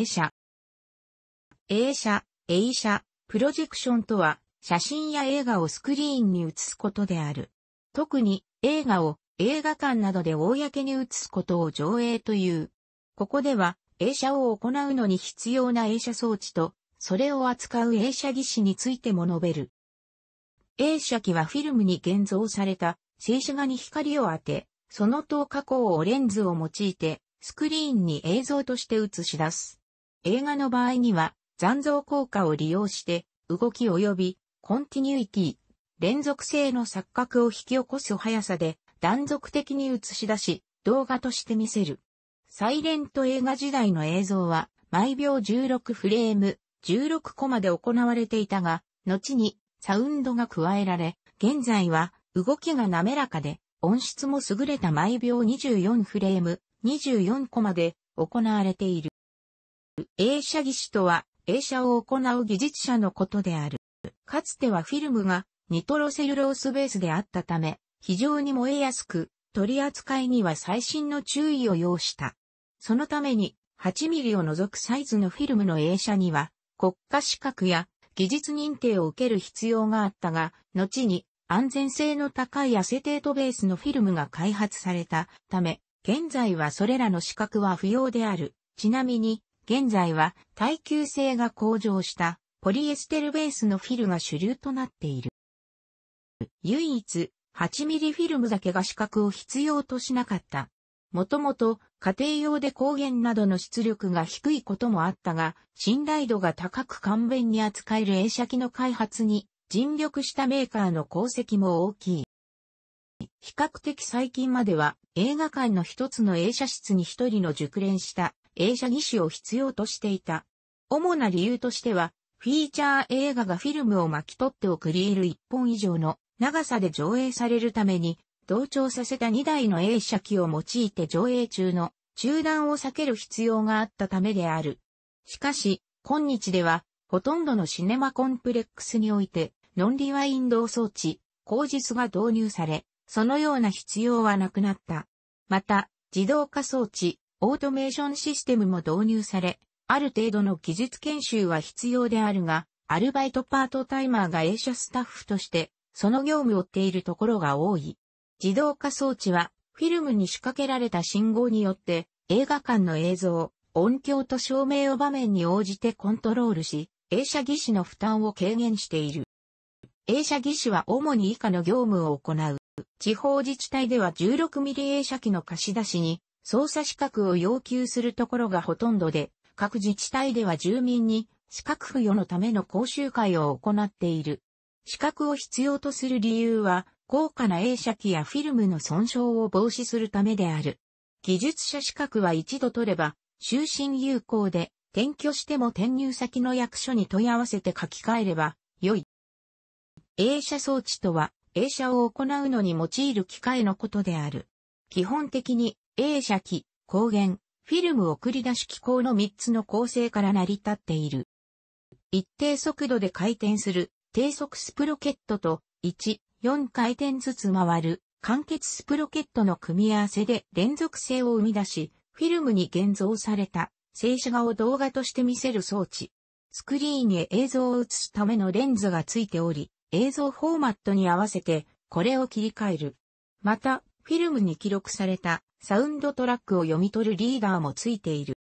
A 社。A 社、A 社、プロジェクションとは、写真や映画をスクリーンに映すことである。特に映画を映画館などで公に映すことを上映という。ここでは映写を行うのに必要な映写装置と、それを扱う映写技師についても述べる。映写機はフィルムに現像された静止画に光を当て、その等加工をレンズを用いてスクリーンに映像として映し出す。映画の場合には残像効果を利用して動き及びコンティニュイティ、連続性の錯覚を引き起こす速さで断続的に映し出し動画として見せる。サイレント映画時代の映像は毎秒16フレーム16コマで行われていたが、後にサウンドが加えられ、現在は動きが滑らかで音質も優れた毎秒24フレーム24コマで行われている。映写技師とは映写を行う技術者のことである。かつてはフィルムがニトロセルロースベースであったため、非常に燃えやすく、取り扱いには細心の注意を要した。そのために、8ミリを除くサイズのフィルムの映写には、国家資格や技術認定を受ける必要があったが、後に安全性の高いアセテートベースのフィルムが開発されたため、現在はそれらの資格は不要である。ちなみに、現在は耐久性が向上したポリエステルベースのフィルが主流となっている。唯一8ミリフィルムだけが資格を必要としなかった。もともと家庭用で光源などの出力が低いこともあったが、信頼度が高く簡便に扱える映写機の開発に尽力したメーカーの功績も大きい。比較的最近までは映画館の一つの映写室に一人の熟練した映写技師を必要としていた。主な理由としては、フィーチャー映画がフィルムを巻き取って送り入る1本以上の長さで上映されるために、同調させた2台の映写機を用いて上映中の中断を避ける必要があったためである。しかし、今日では、ほとんどのシネマコンプレックスにおいて、ノンリワインド装置、口実が導入され、そのような必要はなくなった。また、自動化装置、オートメーションシステムも導入され、ある程度の技術研修は必要であるが、アルバイトパートタイマーが映写スタッフとして、その業務を追っているところが多い。自動化装置は、フィルムに仕掛けられた信号によって、映画館の映像、音響と照明を場面に応じてコントロールし、映写技師の負担を軽減している。映写技師は主に以下の業務を行う。地方自治体では 16mm 映写機の貸し出しに、操作資格を要求するところがほとんどで、各自治体では住民に資格付与のための講習会を行っている。資格を必要とする理由は、高価な映写機やフィルムの損傷を防止するためである。技術者資格は一度取れば、終身有効で、転居しても転入先の役所に問い合わせて書き換えれば、良い。映写装置とは、映写を行うのに用いる機械のことである。基本的に映写機、光源、フィルム送り出し機構の3つの構成から成り立っている。一定速度で回転する低速スプロケットと1、4回転ずつ回る完結スプロケットの組み合わせで連続性を生み出し、フィルムに現像された静止画を動画として見せる装置。スクリーンへ映像を映すためのレンズがついており、映像フォーマットに合わせてこれを切り替える。また、フィルムに記録されたサウンドトラックを読み取るリーダーもついている。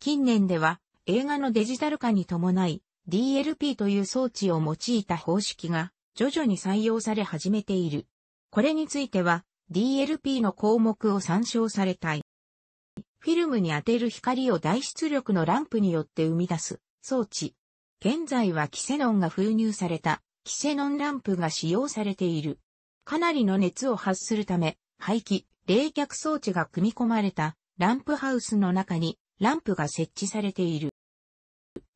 近年では映画のデジタル化に伴い DLP という装置を用いた方式が徐々に採用され始めている。これについては DLP の項目を参照されたい。フィルムに当てる光を大出力のランプによって生み出す装置。現在はキセノンが封入されたキセノンランプが使用されている。かなりの熱を発するため、排気、冷却装置が組み込まれたランプハウスの中にランプが設置されている。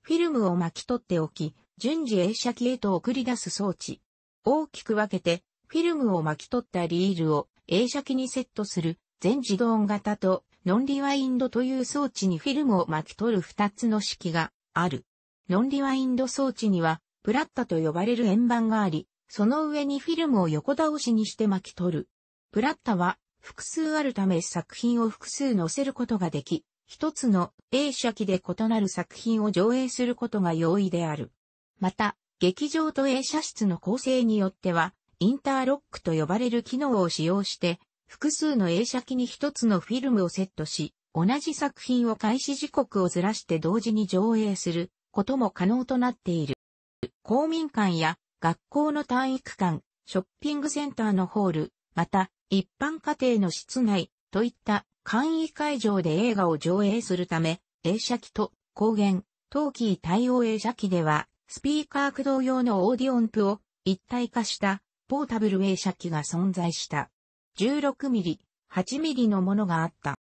フィルムを巻き取っておき、順次映写機へと送り出す装置。大きく分けて、フィルムを巻き取ったリールを映写機にセットする全自動型とノンリワインドという装置にフィルムを巻き取る2つの式がある。ノンリワインド装置にはプラッタと呼ばれる円盤があり、その上にフィルムを横倒しにして巻き取る。プラッタは複数あるため作品を複数載せることができ、一つの映写機で異なる作品を上映することが容易である。また、劇場と映写室の構成によっては、インターロックと呼ばれる機能を使用して、複数の映写機に一つのフィルムをセットし、同じ作品を開始時刻をずらして同時に上映することも可能となっている。公民館や学校の体育館、ショッピングセンターのホール、また、一般家庭の室内、といった簡易会場で映画を上映するため、映写機と光源、陶器対応映写機では、スピーカー駆動用のオーディオンプを一体化したポータブル映写機が存在した。16mm、8mm のものがあった。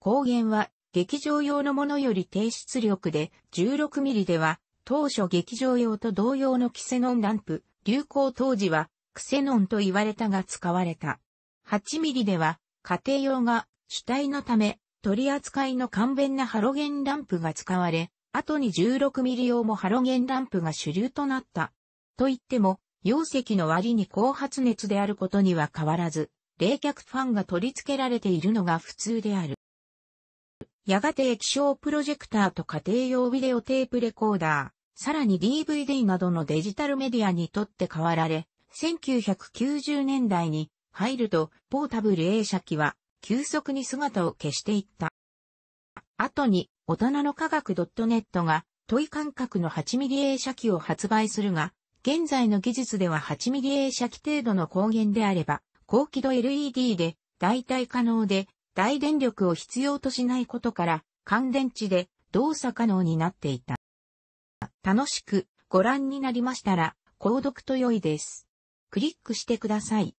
光源は劇場用のものより低出力で1 6ミリでは当初劇場用と同様のキセノンランプ、流行当時はクセノンと言われたが使われた。8ミリでは家庭用が主体のため取り扱いの簡便なハロゲンランプが使われ、後に16ミリ用もハロゲンランプが主流となった。と言っても、溶石の割に高発熱であることには変わらず、冷却ファンが取り付けられているのが普通である。やがて液晶プロジェクターと家庭用ビデオテープレコーダー、さらに DVD などのデジタルメディアにとって変わられ、1990年代に入ると、ポータブル映写機は急速に姿を消していった。後に、大人の科学 .net が、問い感覚の 8mm 映写機を発売するが、現在の技術では 8mm 映写機程度の光源であれば、高輝度 LED で代替可能で、大電力を必要としないことから、乾電池で動作可能になっていた。楽しくご覧になりましたら、購読と良いです。クリックしてください。